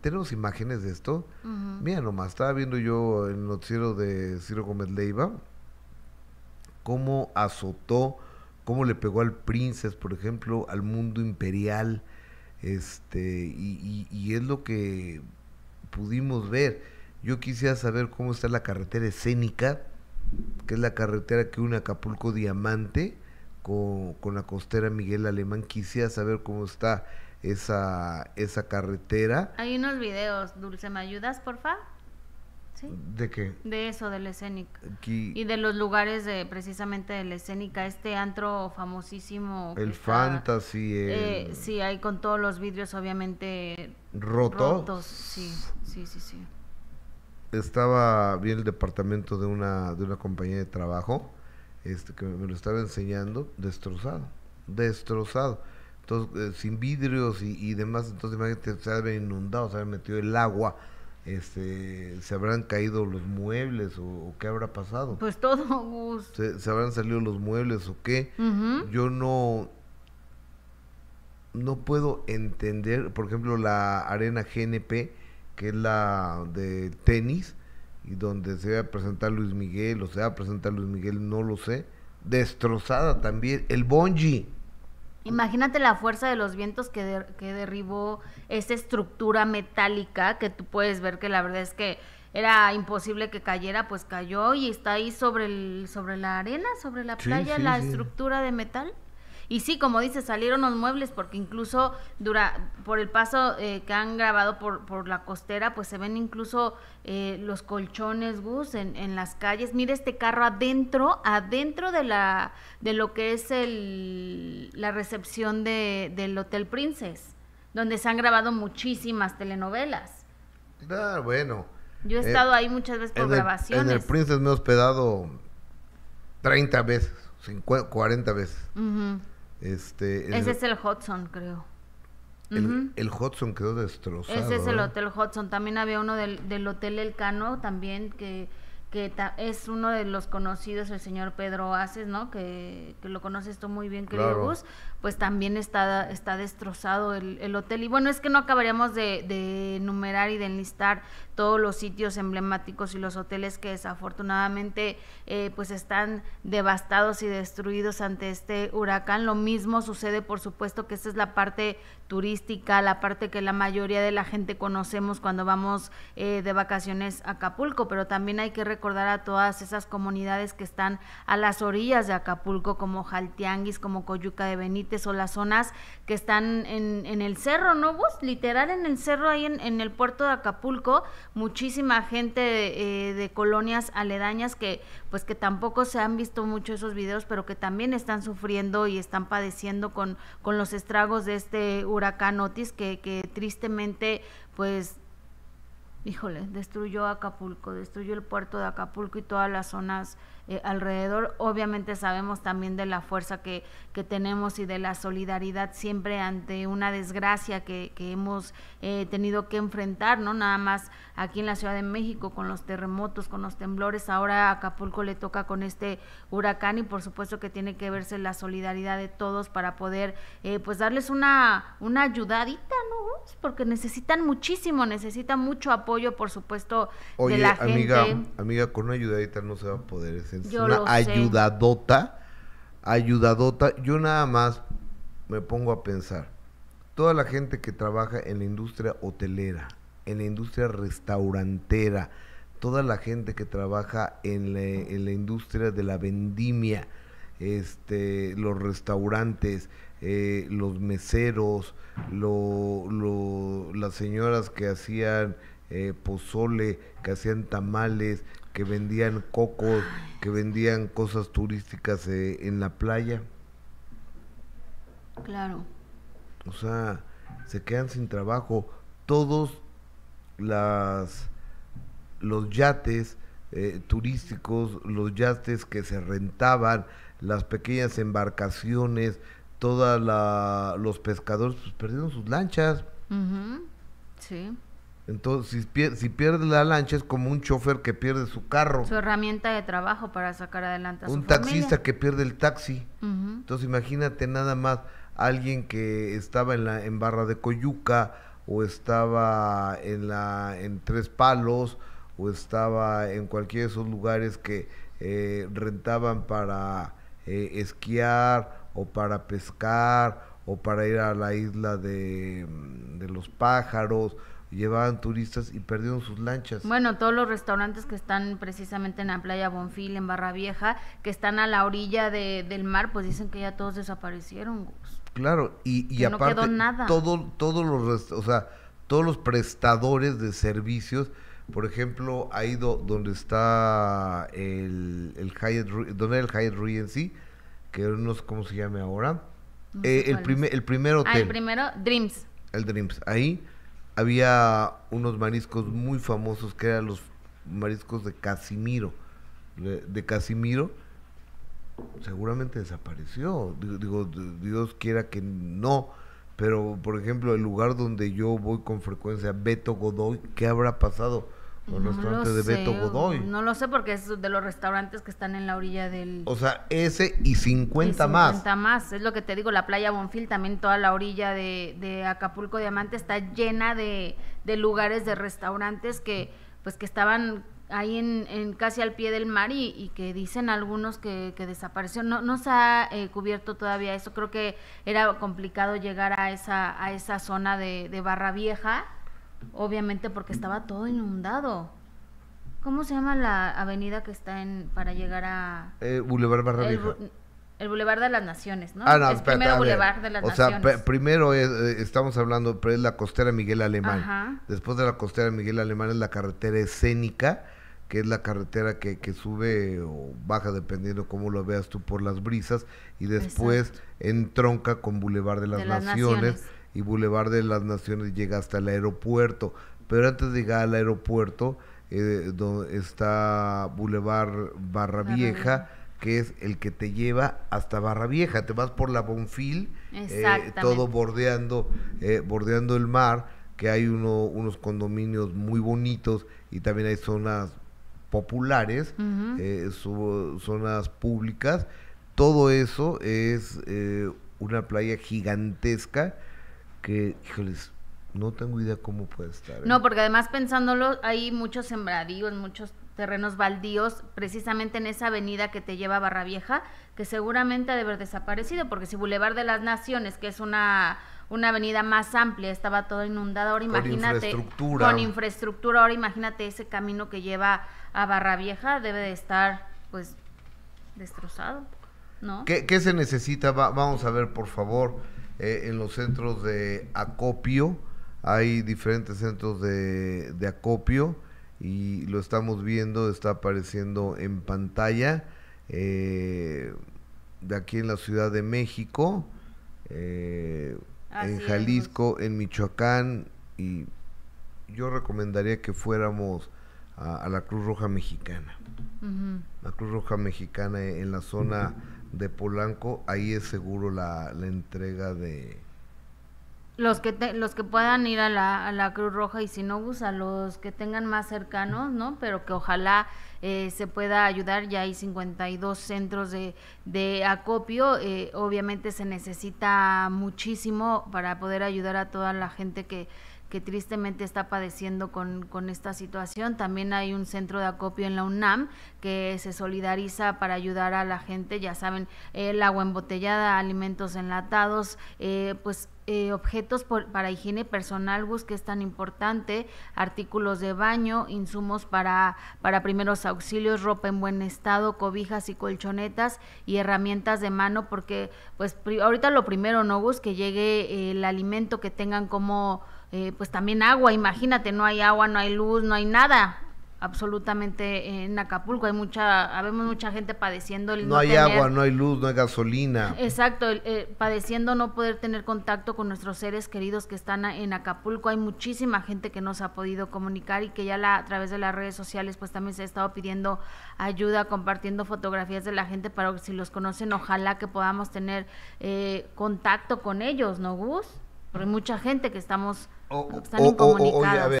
tenemos imágenes de esto. Mira nomás, estaba viendo yo el noticiero de Ciro Gómez Leiva, cómo azotó, cómo le pegó al Princes por ejemplo, al mundo imperial, este, y, y es lo que pudimos ver. Yo quisiera saber cómo está la carretera escénica, que es la carretera que une Acapulco Diamante con, con la costera Miguel Alemán. Quisiera saber cómo está esa, esa carretera. Hay unos videos, Dulce, ¿me ayudas, porfa? ¿Sí? ¿De qué? De eso, del escénica. y de los lugares de precisamente la escénica, este antro famosísimo. El fantasy. Eh, sí, ahí con todos los vidrios obviamente rotos. sí, sí, sí, Estaba, bien el departamento de una, de una compañía de trabajo, este, que me lo estaba enseñando, destrozado, destrozado eh, sin vidrios y, demás, entonces imagínate, se habrán inundado, se habrán metido el agua, este, se habrán caído los muebles o, qué habrá pasado. Pues todo, Se, habrán salido los muebles o qué. Yo no, no puedo entender, por ejemplo, la arena GNP, que es la de tenis, y donde se va a presentar Luis Miguel, o se va a presentar Luis Miguel, no lo sé. Destrozada también. El Bonji Imagínate la fuerza de los vientos que, que derribó esa estructura metálica que tú puedes ver que la verdad es que era imposible que cayera, pues cayó y está ahí sobre, el, sobre la arena, sobre la playa, la estructura de metal. Y sí, como dice, salieron los muebles porque incluso dura, por el paso eh, que han grabado por, por la costera, pues se ven incluso eh, los colchones, Gus, en, en las calles. Mira este carro adentro, adentro de la de lo que es el, la recepción de, del Hotel Princess, donde se han grabado muchísimas telenovelas. Ah, bueno. Yo he eh, estado ahí muchas veces por grabaciones. en el Princess me he hospedado 30 veces, 50, 40 veces. Este, Ese es el Hudson, creo. El, Hudson quedó destrozado. Ese es el Hotel Hudson. También había uno del, Hotel El Cano, también, que, que es uno de los conocidos, el señor Pedro Aces, ¿no? Que, lo conoces tú muy bien, que claro pues también está, está destrozado el, hotel. Y bueno, es que no acabaríamos de, enumerar y de enlistar todos los sitios emblemáticos y los hoteles que desafortunadamente eh, pues están devastados y destruidos ante este huracán. Lo mismo sucede, por supuesto, que esta es la parte turística, la parte que la mayoría de la gente conocemos cuando vamos eh, de vacaciones a Acapulco, pero también hay que recordar a todas esas comunidades que están a las orillas de Acapulco, como Jaltianguis, como Coyuca de Benito, o las zonas que están en, el cerro, ¿no, vos? Literal en el cerro, ahí en, el puerto de Acapulco, muchísima gente eh, de, colonias aledañas que pues que tampoco se han visto mucho esos videos, pero que también están sufriendo y están padeciendo con, con los estragos de este huracán Otis que, que tristemente pues híjole, destruyó Acapulco, destruyó el puerto de Acapulco y todas las zonas eh, alrededor. Obviamente sabemos también de la fuerza que, que, tenemos y de la solidaridad siempre ante una desgracia que, hemos eh, tenido que enfrentar, ¿no? Nada más aquí en la Ciudad de México con los terremotos, con los temblores, ahora Acapulco le toca con este huracán y por supuesto que tiene que verse la solidaridad de todos para poder eh, pues darles una, una ayudadita, porque necesitan muchísimo, necesitan mucho apoyo, por supuesto, Oye, de la amiga, Amiga, con una ayudadita no se va a poder, es, una ayudadota, ayudadota. Yo nada más me pongo a pensar, toda la gente que trabaja en la industria hotelera, en la industria restaurantera, toda la gente que trabaja en la, en la industria de la vendimia, este, los restaurantes, eh, los meseros, las señoras que hacían eh, pozole, que hacían tamales, que vendían cocos, que vendían cosas turísticas eh, en la playa. Claro. O sea, se quedan sin trabajo. Todos las, los yates turísticos, los yates que se rentaban, las pequeñas embarcaciones, todos los pescadores pues, perdieron sus lanchas. Sí. Entonces, si, pierde la lancha es como un chofer que pierde su carro. Su herramienta de trabajo para sacar adelante a un Un taxista que pierde el taxi. Entonces, imagínate nada más alguien que estaba en la en Barra de Coyuca o estaba en la en Tres Palos o estaba en cualquiera de esos lugares que eh, rentaban para eh, esquiar o para pescar o para ir a la isla mm, de, los pájaros, llevaban turistas y perdieron sus lanchas. Bueno, todos los restaurantes que están precisamente en la playa Bonfil, en Barra Vieja, que están a la orilla del mar, pues dicen que ya todos desaparecieron. Claro, y, y aparte, Todo, todos los, o sea, todos los prestadores de servicios, por ejemplo, ha ido donde está el, el Hyatt, donde era el Hyatt sí que no sé cómo se llame ahora. Eh, el, primer, el Ah, el primero, Dreams. El Dreams. Ahí había unos mariscos muy famosos que eran los mariscos de Casimiro. De, Casimiro seguramente desapareció. digo, Dios quiera que no. Pero, por ejemplo, el lugar donde yo voy con frecuencia, Beto Godoy, ¿qué habrá pasado? no de Beto Godoy. No lo sé porque es de los restaurantes que están en la orilla del... O sea, ese y 50, más. 50 más, es lo que te digo, la playa Bonfil, también toda la orilla de, de Acapulco Diamante está llena de, de, lugares, de restaurantes que pues que estaban ahí en, en casi al pie del mar y, que dicen algunos que, que desapareció. No, no se ha eh, cubierto todavía eso, creo que era complicado llegar a esa, a esa zona de, de Barra Vieja Obviamente porque estaba todo inundado. ¿Cómo se llama la avenida que está en para llegar a eh, Boulevard Barra el, el Boulevard de las Naciones, ¿no? Ah, no Boulevard de las Naciones. O sea, primero eh, estamos hablando, pero es la costera Miguel Alemán. Después de la costera Miguel Alemán es la carretera escénica, que es la carretera que, sube o baja, dependiendo cómo lo veas tú, por las brisas, y después en entronca con Boulevard de las, Naciones y Boulevard de las Naciones llega hasta el aeropuerto. Pero antes de llegar al aeropuerto eh, donde está Boulevard Barra Vieja, que es el que te lleva hasta Barra Vieja. Te vas por la Bonfil, eh, todo bordeando, eh, bordeando el mar, que hay uno, unos condominios muy bonitos y también hay zonas populares, zonas públicas. Todo eso es una playa gigantesca que, híjoles, no tengo idea cómo puede estar. No, ¿eh? porque además pensándolo, hay muchos sembradíos, muchos terrenos baldíos, precisamente en esa avenida que te lleva a Barra que seguramente ha de haber desaparecido, porque si Boulevard de las Naciones, que es una, una avenida más amplia, estaba todo inundada, ahora imagínate, con infraestructura. con infraestructura, ahora imagínate ese camino que lleva a Barra debe de estar, pues, destrozado, ¿no? ¿Qué, qué se necesita? vamos a ver, por favor. Eh, en los centros de acopio. Hay diferentes centros de, acopio y lo estamos viendo, está apareciendo en pantalla eh, de aquí en la Ciudad de México, eh, en Jalisco, en Michoacán y yo recomendaría que fuéramos a, la Cruz Roja Mexicana. La Cruz Roja Mexicana en la zona de Polanco, ahí es seguro la, la entrega de... Los que, los que puedan ir a la, Cruz Roja y si no, pues, a los que tengan más cercanos, ¿no? Pero que ojalá eh, se pueda ayudar. Ya hay 52 centros de, acopio. Eh, obviamente se necesita muchísimo para poder ayudar a toda la gente que, que tristemente está padeciendo con, con, esta situación. También hay un centro de acopio en la UNAM que se solidariza para ayudar a la gente, ya saben, el agua embotellada, alimentos enlatados, eh, pues eh, objetos para higiene personal, bus que es tan importante, artículos de baño, insumos para, para primeros auxilios, ropa en buen estado, cobijas y colchonetas y herramientas de mano, porque pues ahorita lo primero, ¿no, Gus? Que llegue el alimento, que tengan como eh, pues también agua, imagínate, no hay agua, no hay luz, no hay nada absolutamente en Acapulco. Hay mucha, habemos mucha gente padeciendo no, no hay agua, no hay luz, no hay gasolina. Exacto, eh, padeciendo no poder tener contacto con nuestros seres queridos que están en Acapulco. Hay muchísima gente que nos ha podido comunicar y que ya la, a través de las redes sociales pues también se ha estado pidiendo ayuda, compartiendo fotografías de la gente para si los conocen, ojalá que podamos tener eh, contacto con ellos, ¿no, Gus? Porque hay mucha gente que estamos o, o, o, o, oye, a ver.